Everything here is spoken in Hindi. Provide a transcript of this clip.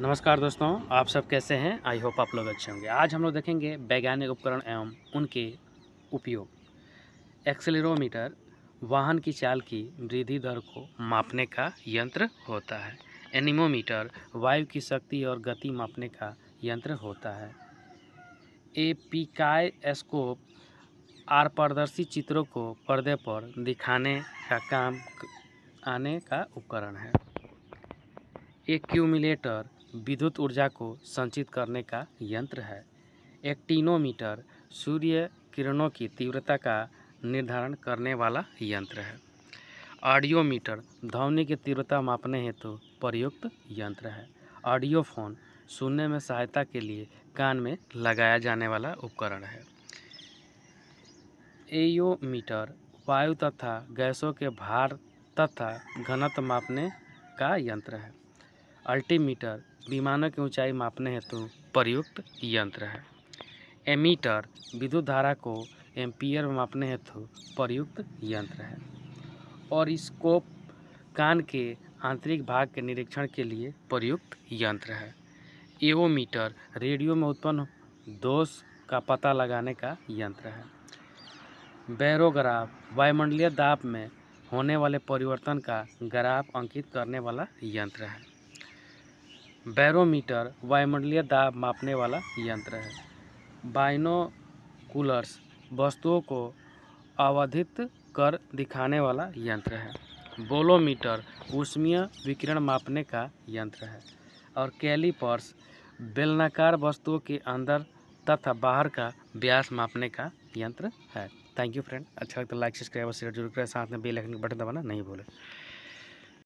नमस्कार दोस्तों आप सब कैसे हैं आई होप आप लोग अच्छे होंगे आज हम लोग देखेंगे वैज्ञानिक उपकरण एवं उनके उपयोग एक्सेलेरोमीटर वाहन की चाल की वृद्धि दर को मापने का यंत्र होता है एनिमोमीटर वायु की शक्ति और गति मापने का यंत्र होता है एपिकाय स्कोप आर पारदर्शी चित्रों को पर्दे पर दिखाने का काम आने का उपकरण है एक्यूमिलेटर विद्युत ऊर्जा को संचित करने का यंत्र है एक्टिनोमीटर सूर्य किरणों की तीव्रता का निर्धारण करने वाला यंत्र है ऑडियोमीटर ध्वनि की तीव्रता मापने हेतु तो प्रयुक्त यंत्र है ऑडियोफोन सुनने में सहायता के लिए कान में लगाया जाने वाला उपकरण है एयोमीटर वायु तथा गैसों के भार तथा घनत्व मापने का यंत्र है अल्टीमीटर विमानों की ऊंचाई मापने हेतु प्रयुक्त यंत्र है एमीटर विद्युत धारा को एम्पियर में मापने हेतु प्रयुक्त यंत्र है और स्कोप कान के आंतरिक भाग के निरीक्षण के लिए प्रयुक्त यंत्र है एओमीटर रेडियो में उत्पन्न दोष का पता लगाने का यंत्र है बैरोग्राफ वायुमंडलीय दाब में होने वाले परिवर्तन का ग्राफ अंकित करने वाला यंत्र है बैरोमीटर वायुमंडलीय दाब मापने वाला यंत्र है बाइनोकुलर्स वस्तुओं को अवधित कर दिखाने वाला यंत्र है बोलोमीटर ऊष्मीय विकिरण मापने का यंत्र है और कैलीपर्स बेलनाकार वस्तुओं के अंदर तथा बाहर का व्यास मापने का यंत्र है थैंक यू फ्रेंड अच्छा लगता है लाइक सब्सक्राइब और शेयर जरूर करें साथ में बेल आइकन का बटन दबाना नहीं भूलें